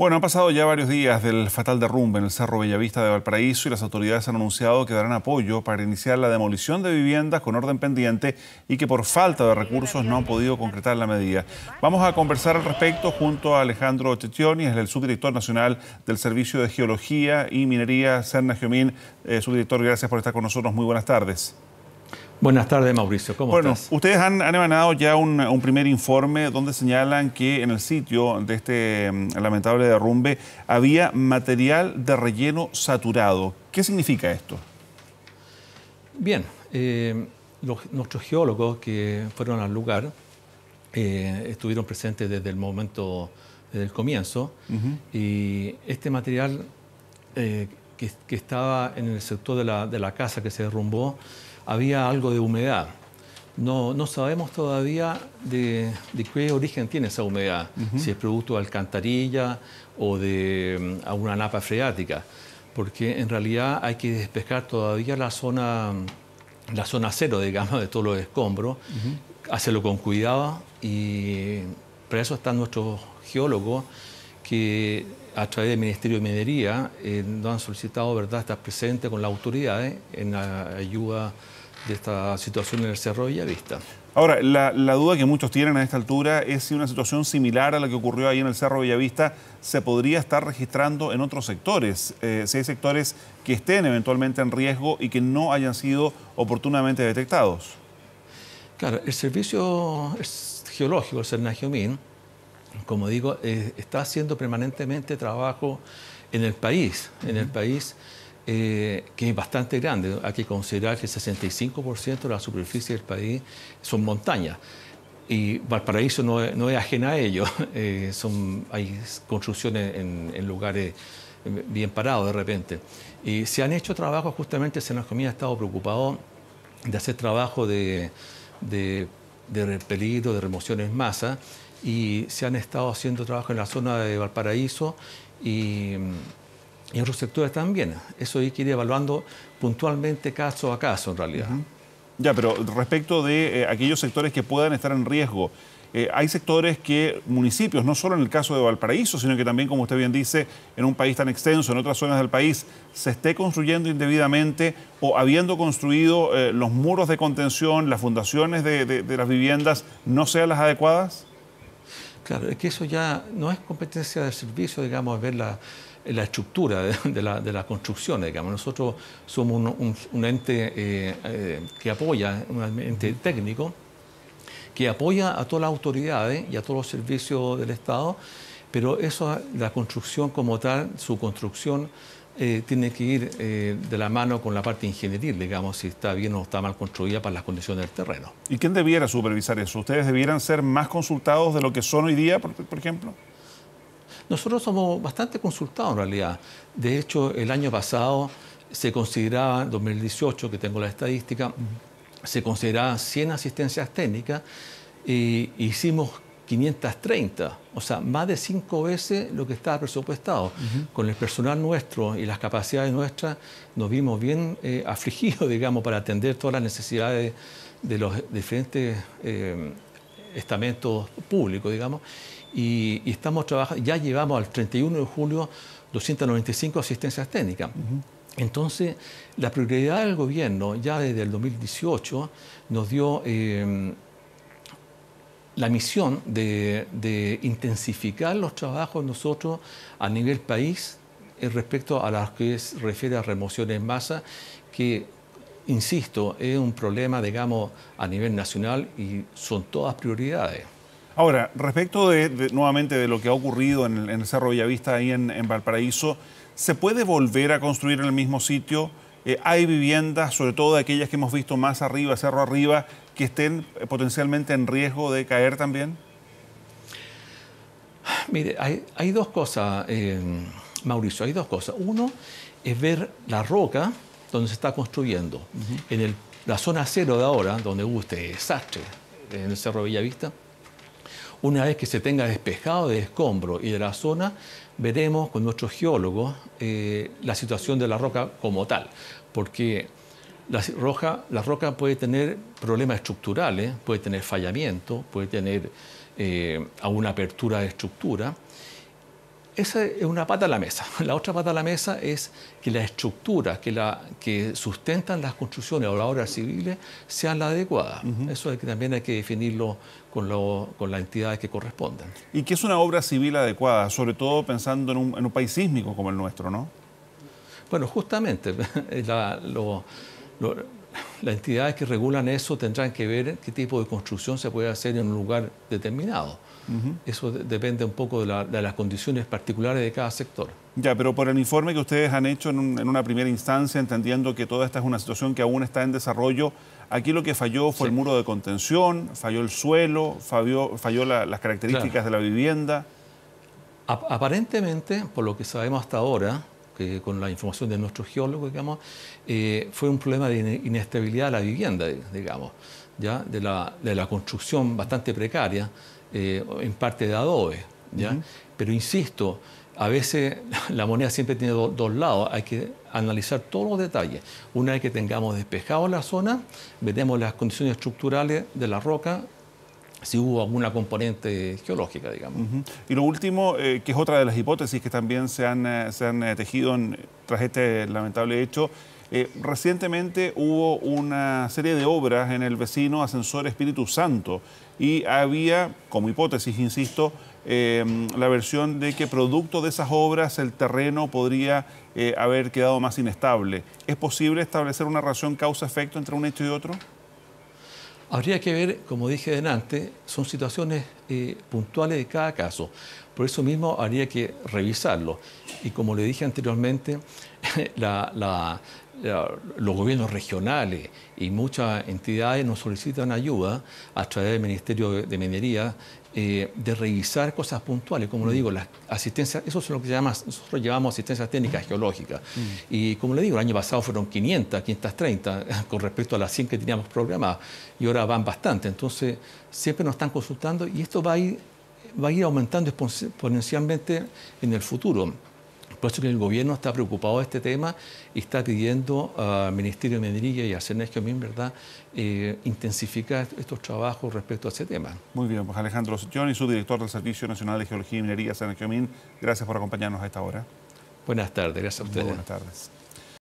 Bueno, han pasado ya varios días del fatal derrumbe en el Cerro Bellavista de Valparaíso y las autoridades han anunciado que darán apoyo para iniciar la demolición de viviendas con orden pendiente y que por falta de recursos no han podido concretar la medida. Vamos a conversar al respecto junto a Alejandro es el subdirector nacional del Servicio de Geología y Minería, Serna Geomín. Eh, subdirector, gracias por estar con nosotros. Muy buenas tardes. Buenas tardes, Mauricio. ¿Cómo bueno, ustedes han, emanado ya un, primer informe donde señalan que en el sitio de este mm, lamentable derrumbe había material de relleno saturado. ¿Qué significa esto? Bien, eh, nuestros geólogos que fueron al lugar eh, estuvieron presentes desde el momento, del comienzo, y este material eh, que, estaba en el sector de la casa que se derrumbó, había algo de humedad. No, no sabemos todavía de, qué origen tiene esa humedad, si es producto de alcantarilla o de mm, alguna napa freática, porque en realidad hay que despejar todavía la zona, mm, la zona cero, digamos, de todos los escombros, hacerlo con cuidado y para eso están nuestros geólogos que a través del Ministerio de Minería eh, nos han solicitado, ¿verdad?, estar presente con las autoridades en la ayuda de esta situación en el Cerro Villavista. Ahora, la, duda que muchos tienen a esta altura es si una situación similar a la que ocurrió ahí en el Cerro Villavista se podría estar registrando en otros sectores, eh, si hay sectores que estén eventualmente en riesgo y que no hayan sido oportunamente detectados. Claro, el servicio geológico, el Min, como digo, eh, está haciendo permanentemente trabajo en el país, en el país eh, que es bastante grande. Hay que considerar que el 65% de la superficie del país son montañas. Y Valparaíso no, es ajena a ello. Eh, son, hay construcciones en, lugares bien parados de repente. Y se han hecho trabajos, justamente nos ha estado preocupado de hacer trabajo de, de, de peligro, de remoción en masa. Y se han estado haciendo trabajo en la zona de Valparaíso y en otros sectores también. Eso hay que ir evaluando puntualmente caso a caso en realidad. Ya, pero respecto de eh, aquellos sectores que puedan estar en riesgo, eh, hay sectores que municipios, no solo en el caso de Valparaíso, sino que también, como usted bien dice, en un país tan extenso, en otras zonas del país, se esté construyendo indebidamente o habiendo construido eh, los muros de contención, las fundaciones de, las viviendas, no sean las adecuadas? Claro, es que eso ya no es competencia del servicio, digamos, ver la, la estructura de, la, de la construcción, digamos. Nosotros somos un, ente eh, eh, que apoya, un ente técnico, que apoya a todas las autoridades y a todos los servicios del Estado, pero eso, la construcción como tal, su construcción, eh, tiene que ir de la mano con la parte ingenieril, digamos, si está bien o está mal construida para las condiciones del terreno. ¿Y quién debiera supervisar eso? ¿Ustedes debieran ser más consultados de lo que son hoy día, por ejemplo? Nosotros somos bastante consultados en realidad. De hecho, el año pasado se consideraba, 2018, que tengo la estadística, se consideraban 100 asistencias técnicas e hicimos 530, o sea, más de cinco veces lo que estaba presupuestado. Con el personal nuestro y las capacidades nuestras nos vimos bien eh, afligidos, digamos, para atender todas las necesidades de los diferentes eh, estamentos públicos, digamos y, estamos trabajando, ya llevamos al 31 de julio 295 asistencias técnicas. Entonces, la prioridad del gobierno ya desde el 2018 nos dio eh, la misión de, intensificar los trabajos nosotros a nivel país eh, respecto a las que se refiere a remociones en masa, que, insisto, es un problema, digamos, a nivel nacional y son todas prioridades. Ahora, respecto de, nuevamente de lo que ha ocurrido en el, Cerro Villavista, ahí en, Valparaíso, ¿se puede volver a construir en el mismo sitio? Eh, ¿Hay viviendas, sobre todo aquellas que hemos visto más arriba, cerro arriba, que estén eh, potencialmente en riesgo de caer también? Mire, hay, dos cosas, eh, Mauricio, hay dos cosas. Uno es ver la roca donde se está construyendo. En la zona cero de ahora, donde hubo este desastre en el Cerro Villavista, una vez que se tenga despejado de escombro y de la zona, veremos con nuestros geólogos eh, la situación de la roca como tal, porque la roca, puede tener problemas estructurales, puede tener fallamiento, puede tener eh, alguna apertura de estructura esa es una pata a la mesa. La otra pata a la mesa es que la estructura que, la, que sustentan las construcciones o las obras civiles sean las adecuadas. Eso también hay que definirlo con, lo, las entidades que correspondan. ¿Y qué es una obra civil adecuada? Sobre todo pensando en un, país sísmico como el nuestro, ¿no? Bueno, justamente, las entidades que regulan eso tendrán que ver qué tipo de construcción se puede hacer en un lugar determinado. Eso depende un poco de, las condiciones particulares de cada sector. Ya, pero por el informe que ustedes han hecho en, una primera instancia, entendiendo que toda esta es una situación que aún está en desarrollo, aquí lo que falló fue el muro de contención, falló el suelo, falló, las características de la vivienda. Aparentemente, por lo que sabemos hasta ahora, con la información de nuestros geólogos, digamos, eh, fue un problema de inestabilidad de la vivienda, digamos, ¿ya? De, la, de la construcción bastante precaria, eh, en parte de adobe. ¿ya? Pero insisto, a veces la moneda siempre tiene dos lados, hay que analizar todos los detalles. Una vez que tengamos despejado la zona, veremos las condiciones estructurales de la roca si hubo alguna componente geológica, digamos. Y lo último, eh, que es otra de las hipótesis que también se han, eh, eh, tejido tras este lamentable hecho, recientemente hubo una serie de obras en el vecino Ascensor Espíritu Santo y había, como hipótesis, insisto, em, la versión de que producto de esas obras el terreno podría haber quedado más inestable. ¿Es posible establecer una relación causa-efecto entre un hecho y otro? Habría que ver, como dije delante, son situaciones eh, puntuales de cada caso. Por eso mismo habría que revisarlo. Y como le dije anteriormente, la, eh, los gobiernos regionales y muchas entidades nos solicitan ayuda a través del Ministerio de Minería eh, de revisar cosas puntuales, como le mm. digo, las asistencias, eso es lo que se llama, nosotros llevamos asistencias técnicas mm. geológicas. Mm. Y como le digo, el año pasado fueron 500, 530 con respecto a las 100 que teníamos programadas y ahora van bastante. Entonces, siempre nos están consultando y esto va a ir, va a ir aumentando exponencialmente en el futuro. Por eso que el gobierno está preocupado de este tema y está pidiendo al Ministerio de Minería y a Cernes ¿verdad?, eh, intensificar estos trabajos respecto a ese tema. Muy bien, pues Alejandro Johnny, subdirector del Servicio Nacional de Geología y Minería, Cernes gracias por acompañarnos a esta hora. Buenas tardes, gracias a ustedes. buenas tardes.